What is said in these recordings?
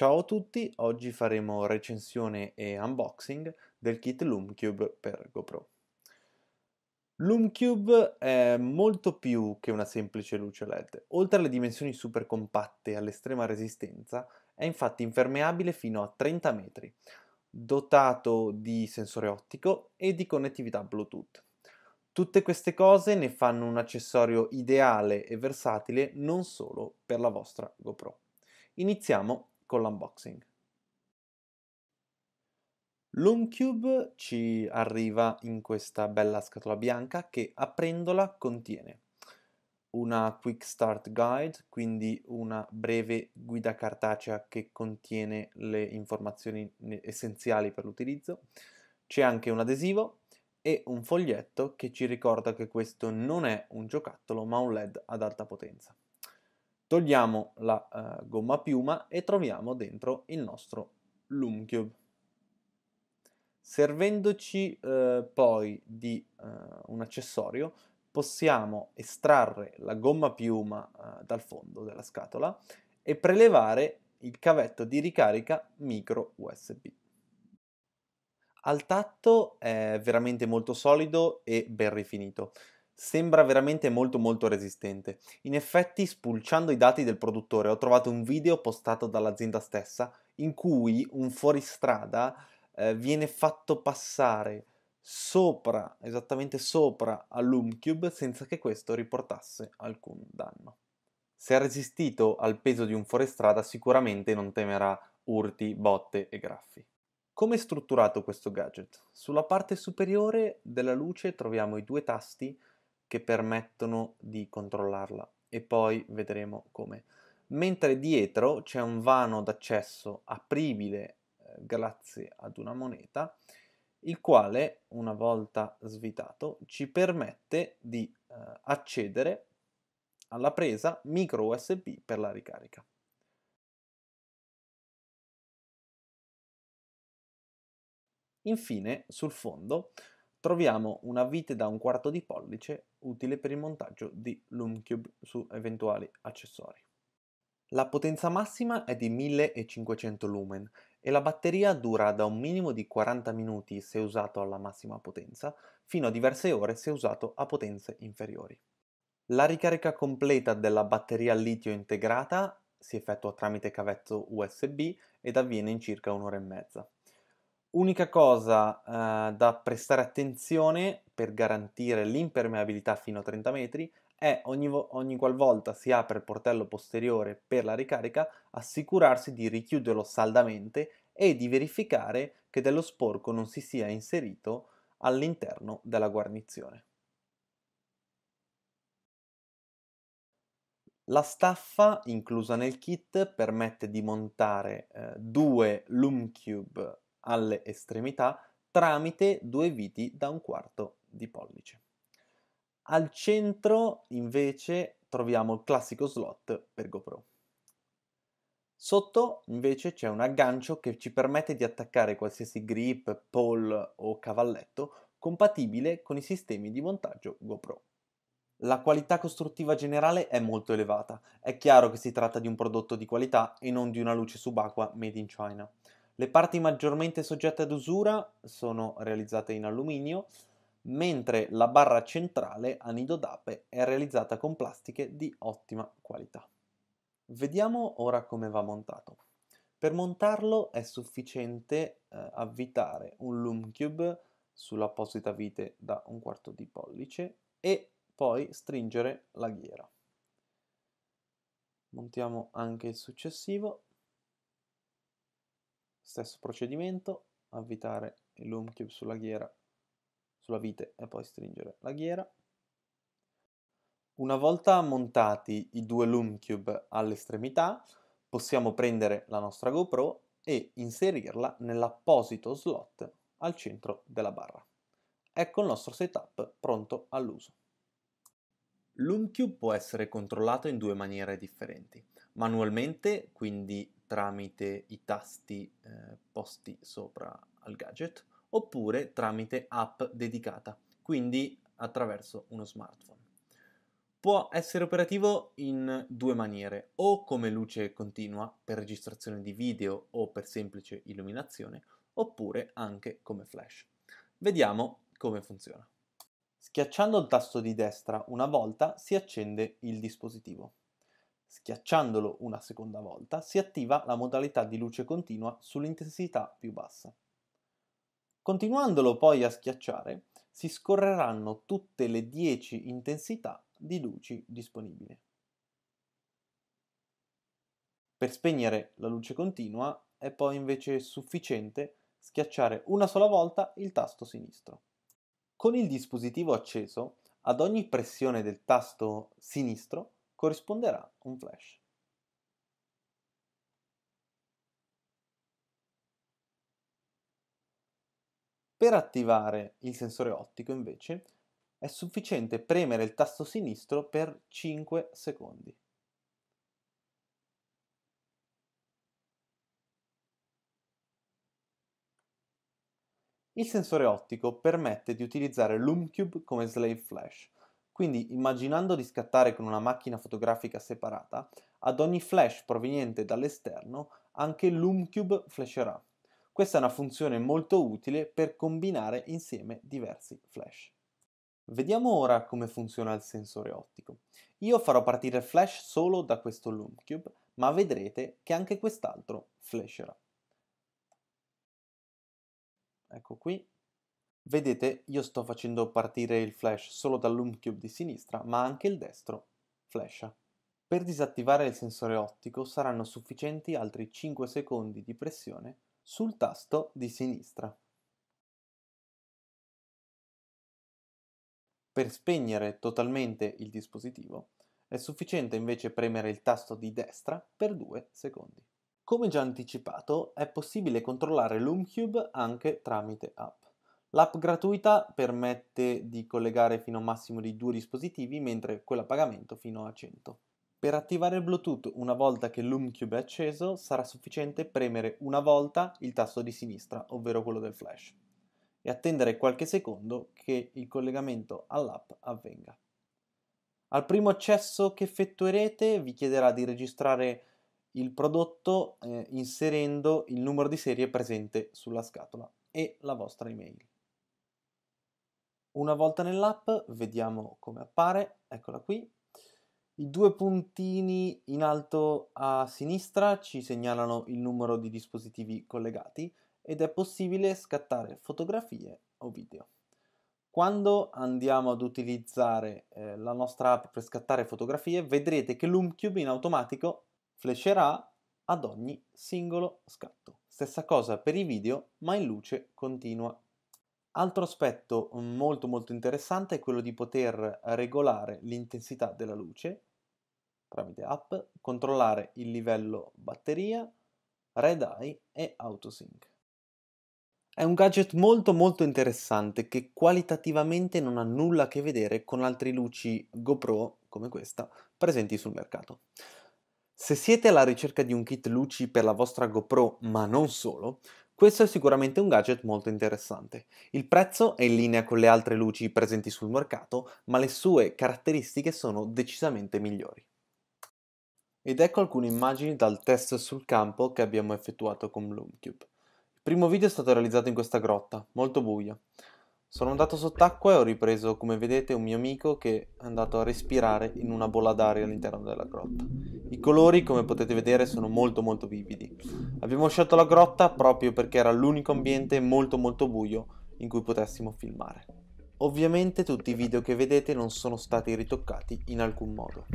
Ciao a tutti, oggi faremo recensione e unboxing del kit LumeCube per GoPro. LumeCube è molto più che una semplice luce LED. Oltre alle dimensioni super compatte e all'estrema resistenza, è infatti impermeabile fino a 30 metri, dotato di sensore ottico e di connettività Bluetooth. Tutte queste cose ne fanno un accessorio ideale e versatile non solo per la vostra GoPro. Iniziamo con l'unboxing. L'Homecube ci arriva in questa bella scatola bianca che aprendola contiene una Quick Start Guide, quindi una breve guida cartacea che contiene le informazioni essenziali per l'utilizzo. C'è anche un adesivo e un foglietto che ci ricorda che questo non è un giocattolo ma un LED ad alta potenza. Togliamo la eh, gomma piuma e troviamo dentro il nostro Loom Cube. Servendoci eh, poi di eh, un accessorio possiamo estrarre la gomma piuma eh, dal fondo della scatola e prelevare il cavetto di ricarica micro USB. Al tatto è veramente molto solido e ben rifinito. Sembra veramente molto molto resistente. In effetti, spulciando i dati del produttore, ho trovato un video postato dall'azienda stessa in cui un fuoristrada eh, viene fatto passare sopra, esattamente sopra all'Umcube senza che questo riportasse alcun danno. Se ha resistito al peso di un fuoristrada sicuramente non temerà urti, botte e graffi. Come è strutturato questo gadget? Sulla parte superiore della luce troviamo i due tasti che permettono di controllarla e poi vedremo come. Mentre dietro c'è un vano d'accesso apribile eh, grazie ad una moneta, il quale, una volta svitato, ci permette di eh, accedere alla presa micro USB per la ricarica. Infine, sul fondo, troviamo una vite da un quarto di pollice utile per il montaggio di LumCube su eventuali accessori. La potenza massima è di 1500 lumen e la batteria dura da un minimo di 40 minuti se usato alla massima potenza, fino a diverse ore se usato a potenze inferiori. La ricarica completa della batteria litio integrata si effettua tramite cavetto USB ed avviene in circa un'ora e mezza. Unica cosa eh, da prestare attenzione per garantire l'impermeabilità fino a 30 metri è ogni, ogni qualvolta si apre il portello posteriore per la ricarica assicurarsi di richiuderlo saldamente e di verificare che dello sporco non si sia inserito all'interno della guarnizione. La staffa inclusa nel kit permette di montare eh, due Loom Cube alle estremità tramite due viti da un quarto di pollice. Al centro invece troviamo il classico slot per GoPro. Sotto invece c'è un aggancio che ci permette di attaccare qualsiasi grip, pole o cavalletto compatibile con i sistemi di montaggio GoPro. La qualità costruttiva generale è molto elevata, è chiaro che si tratta di un prodotto di qualità e non di una luce subacqua made in China. Le parti maggiormente soggette ad usura sono realizzate in alluminio, mentre la barra centrale a nido d'ape è realizzata con plastiche di ottima qualità. Vediamo ora come va montato. Per montarlo è sufficiente eh, avvitare un loom cube sull'apposita vite da un quarto di pollice e poi stringere la ghiera. Montiamo anche il successivo Stesso procedimento, avvitare il loom cube sulla ghiera, sulla vite e poi stringere la ghiera. Una volta montati i due loom cube all'estremità, possiamo prendere la nostra GoPro e inserirla nell'apposito slot al centro della barra. Ecco il nostro setup pronto all'uso. cube può essere controllato in due maniere differenti. Manualmente, quindi tramite i tasti eh, posti sopra al gadget oppure tramite app dedicata, quindi attraverso uno smartphone. Può essere operativo in due maniere, o come luce continua per registrazione di video o per semplice illuminazione, oppure anche come flash. Vediamo come funziona. Schiacciando il tasto di destra una volta si accende il dispositivo. Schiacciandolo una seconda volta si attiva la modalità di luce continua sull'intensità più bassa. Continuandolo poi a schiacciare si scorreranno tutte le 10 intensità di luci disponibili. Per spegnere la luce continua è poi invece sufficiente schiacciare una sola volta il tasto sinistro. Con il dispositivo acceso, ad ogni pressione del tasto sinistro corrisponderà un flash. Per attivare il sensore ottico invece è sufficiente premere il tasto sinistro per 5 secondi. Il sensore ottico permette di utilizzare l'UMCube come slave flash, quindi immaginando di scattare con una macchina fotografica separata, ad ogni flash proveniente dall'esterno anche l'Umcube flasherà. Questa è una funzione molto utile per combinare insieme diversi flash. Vediamo ora come funziona il sensore ottico. Io farò partire il flash solo da questo LumeCube, ma vedrete che anche quest'altro flasherà. Ecco qui, Vedete, io sto facendo partire il flash solo dall'home cube di sinistra, ma anche il destro flasha. Per disattivare il sensore ottico saranno sufficienti altri 5 secondi di pressione sul tasto di sinistra. Per spegnere totalmente il dispositivo è sufficiente invece premere il tasto di destra per 2 secondi. Come già anticipato, è possibile controllare l'HomeCube anche tramite app. L'app gratuita permette di collegare fino a un massimo di due dispositivi, mentre quella a pagamento fino a 100. Per attivare il Bluetooth una volta che l'UmCube è acceso sarà sufficiente premere una volta il tasto di sinistra, ovvero quello del flash, e attendere qualche secondo che il collegamento all'app avvenga. Al primo accesso che effettuerete vi chiederà di registrare il prodotto eh, inserendo il numero di serie presente sulla scatola e la vostra email. Una volta nell'app vediamo come appare, eccola qui. I due puntini in alto a sinistra ci segnalano il numero di dispositivi collegati ed è possibile scattare fotografie o video. Quando andiamo ad utilizzare eh, la nostra app per scattare fotografie vedrete che l'Umcube in automatico flasherà ad ogni singolo scatto. Stessa cosa per i video ma in luce continua Altro aspetto mm, molto molto interessante è quello di poter regolare l'intensità della luce tramite app, controllare il livello batteria, red eye e autosync. È un gadget molto molto interessante che qualitativamente non ha nulla a che vedere con altre luci GoPro come questa presenti sul mercato. Se siete alla ricerca di un kit luci per la vostra GoPro, ma non solo, questo è sicuramente un gadget molto interessante. Il prezzo è in linea con le altre luci presenti sul mercato, ma le sue caratteristiche sono decisamente migliori. Ed ecco alcune immagini dal test sul campo che abbiamo effettuato con Bloomcube. Il primo video è stato realizzato in questa grotta, molto buia. Sono andato sott'acqua e ho ripreso, come vedete, un mio amico che è andato a respirare in una bolla d'aria all'interno della grotta. I colori, come potete vedere, sono molto molto vividi. Abbiamo scelto la grotta proprio perché era l'unico ambiente molto molto buio in cui potessimo filmare. Ovviamente tutti i video che vedete non sono stati ritoccati in alcun modo.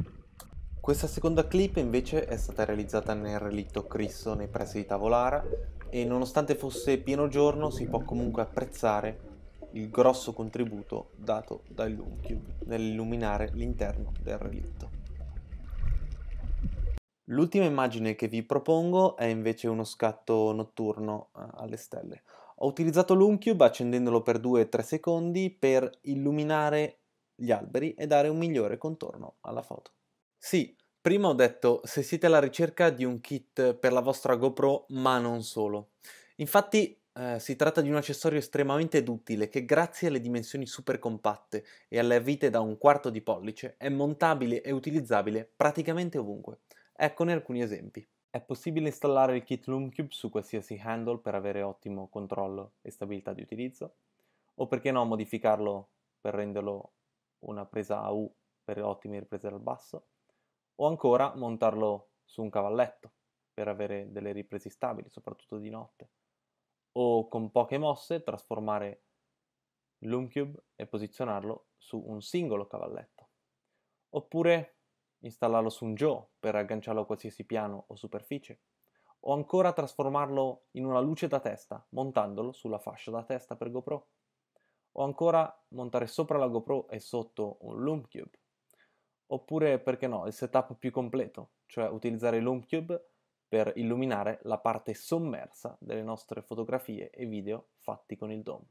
Questa seconda clip invece è stata realizzata nel relitto Cristo nei pressi di Tavolara e nonostante fosse pieno giorno si può comunque apprezzare il grosso contributo dato dal Lumcube nell'illuminare l'interno del relitto. L'ultima immagine che vi propongo è invece uno scatto notturno eh, alle stelle. Ho utilizzato l'Umcube accendendolo per 2-3 secondi per illuminare gli alberi e dare un migliore contorno alla foto. Sì, prima ho detto se siete alla ricerca di un kit per la vostra GoPro, ma non solo. Infatti Uh, si tratta di un accessorio estremamente duttile che grazie alle dimensioni super compatte e alle vite da un quarto di pollice è montabile e utilizzabile praticamente ovunque. Eccone alcuni esempi. È possibile installare il kit LoomCube su qualsiasi handle per avere ottimo controllo e stabilità di utilizzo, o perché no modificarlo per renderlo una presa AU per ottime riprese dal basso, o ancora montarlo su un cavalletto per avere delle riprese stabili, soprattutto di notte o con poche mosse trasformare l'Homecube e posizionarlo su un singolo cavalletto. Oppure installarlo su un Joe per agganciarlo a qualsiasi piano o superficie. O ancora trasformarlo in una luce da testa montandolo sulla fascia da testa per GoPro. O ancora montare sopra la GoPro e sotto un Loom Oppure, perché no, il setup più completo, cioè utilizzare l'Home per illuminare la parte sommersa delle nostre fotografie e video fatti con il DOM.